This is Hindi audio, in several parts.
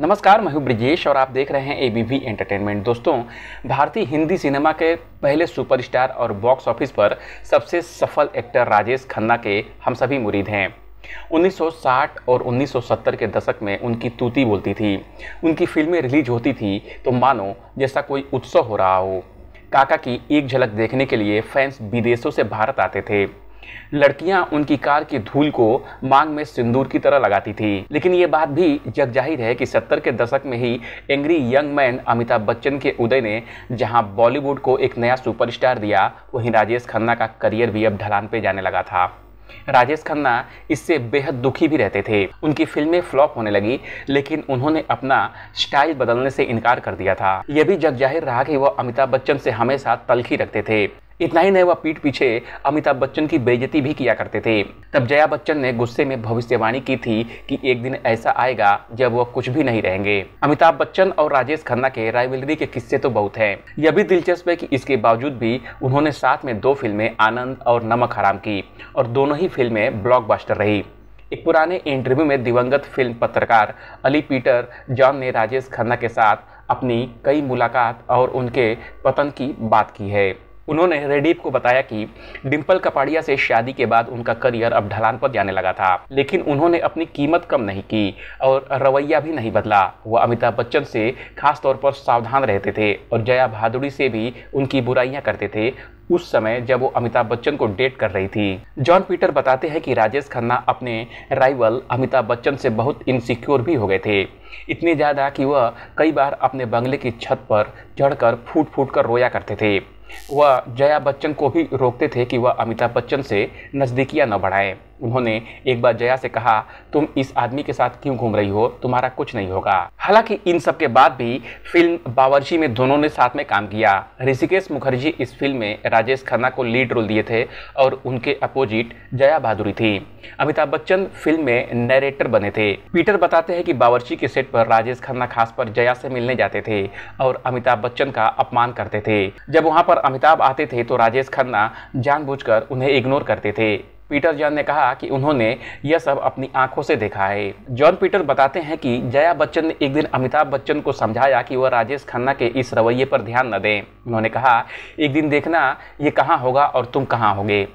नमस्कार मैं हूं ब्रिजेश और आप देख रहे हैं एबीवी एंटरटेनमेंट दोस्तों भारतीय हिंदी सिनेमा के पहले सुपरस्टार और बॉक्स ऑफिस पर सबसे सफल एक्टर राजेश खन्ना के हम सभी मुरीद हैं 1960 और 1970 के दशक में उनकी तूती बोलती थी उनकी फिल्में रिलीज होती थी तो मानो जैसा कोई उत्सव हो रहा हो काका की एक झलक देखने के लिए फैंस विदेशों से भारत आते थे लड़कियां उनकी कार की धूल को मांग में सिंदूर की तरह लगाती थी लेकिन ये बात भी जग जाहिर है कि सत्तर के दशक में ही angry young man Amitabh Bachchan के उदय ने जहां बॉलीवुड को एक नया सुपरस्टार दिया वहीं राजेश खन्ना का करियर भी अब ढलान पे जाने लगा था राजेश खन्ना इससे बेहद दुखी भी रहते थे उनकी फिल्में फ्लॉप होने लगी लेकिन उन्होंने अपना स्टाइल बदलने से इनकार कर दिया था यह भी जग जाहिर रहा कि वह अमिताभ बच्चन से हमेशा तलखी रखते थे इतना ही नहीं वह पीठ पीछे अमिताभ बच्चन की बेइज्जती भी किया करते थे तब जया बच्चन ने गुस्से में भविष्यवाणी की थी कि एक दिन ऐसा आएगा जब वह कुछ भी नहीं रहेंगे अमिताभ बच्चन और राजेश खन्ना के राइवलरी के किस्से तो बहुत हैं यह भी दिलचस्प है कि इसके बावजूद भी उन्होंने साथ में दो फिल्में आनंद और नमक हराम की और दोनों ही फिल्में ब्लॉकबस्टर रही एक पुराने इंटरव्यू में दिवंगत फिल्म पत्रकार अली पीटर जॉन ने राजेश खन्ना के साथ अपनी कई मुलाकात और उनके पतन की बात की है उन्होंने रेडीप को बताया कि डिम्पल कपाड़िया से शादी के बाद उनका करियर अब ढलान पर जाने लगा था लेकिन उन्होंने अपनी कीमत कम नहीं की और रवैया भी नहीं बदला वह अमिताभ बच्चन से खासतौर पर सावधान रहते थे और जया भादुड़ी से भी उनकी बुराइयां करते थे उस समय जब वो अमिताभ बच्चन को डेट कर रही थी जॉन पीटर बताते हैं कि राजेश खन्ना अपने राइवल अमिताभ बच्चन से बहुत इनसिक्योर भी हो गए थे इतने ज़्यादा कि वह कई बार अपने बंगले की छत पर चढ़कर फूट फूट कर रोया करते थे वह जया बच्चन को भी रोकते थे कि वह अमिताभ बच्चन से नज़दीकियाँ न बढ़ाएं उन्होंने एक बार जया से कहा तुम इस आदमी के साथ क्यों घूम रही हो तुम्हारा कुछ नहीं होगा हालांकि इन सब के बाद भी फिल्म बावर्ची में दोनों ने साथ में काम किया ऋषिकेश मुखर्जी इस फिल्म में राजेश खन्ना को लीड रोल दिए थे और उनके अपोजिट जया बहादुरी थी अमिताभ बच्चन फिल्म में नरेटर बने थे पीटर बताते हैं कि बावर्ची के सेट पर राजेश खन्ना खास पर जया से मिलने जाते थे और अमिताभ बच्चन का अपमान करते थे जब वहां पर अमिताभ आते थे तो राजेश खन्ना जानबूझकर उन्हें इग्नोर करते थे पीटर जॉन ने कहा कि उन्होंने यह सब अपनी आंखों से देखा है जॉन पीटर बताते हैं कि जया बच्चन ने एक दिन अमिताभ बच्चन को समझाया कि वह राजेश खन्ना के इस रवैये पर ध्यान न दें उन्होंने कहा एक दिन देखना ये कहाँ होगा और तुम कहाँ होगे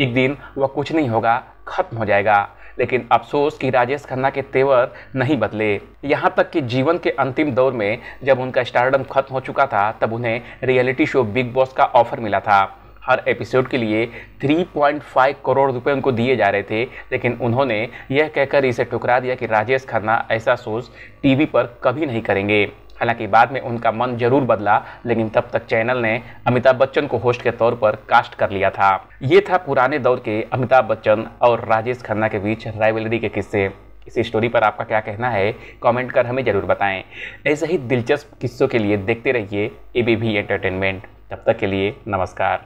एक दिन वह कुछ नहीं होगा खत्म हो जाएगा लेकिन अफसोस कि राजेश खन्ना के तेवर नहीं बदले यहाँ तक कि जीवन के अंतिम दौर में जब उनका स्टारडम खत्म हो चुका था तब उन्हें रियलिटी शो बिग बॉस का ऑफर मिला था हर एपिसोड के लिए 3.5 करोड़ रुपए उनको दिए जा रहे थे लेकिन उन्होंने यह कहकर इसे ठुकरा दिया कि राजेश खन्ना ऐसा शोज टीवी पर कभी नहीं करेंगे हालांकि बाद में उनका मन जरूर बदला लेकिन तब तक चैनल ने अमिताभ बच्चन को होस्ट के तौर पर कास्ट कर लिया था ये था पुराने दौर के अमिताभ बच्चन और राजेश खन्ना के बीच राइवलरी के किस्से इस स्टोरी पर आपका क्या कहना है कमेंट कर हमें ज़रूर बताएं ऐसे ही दिलचस्प किस्सों के लिए देखते रहिए ए बी एंटरटेनमेंट तब तक के लिए नमस्कार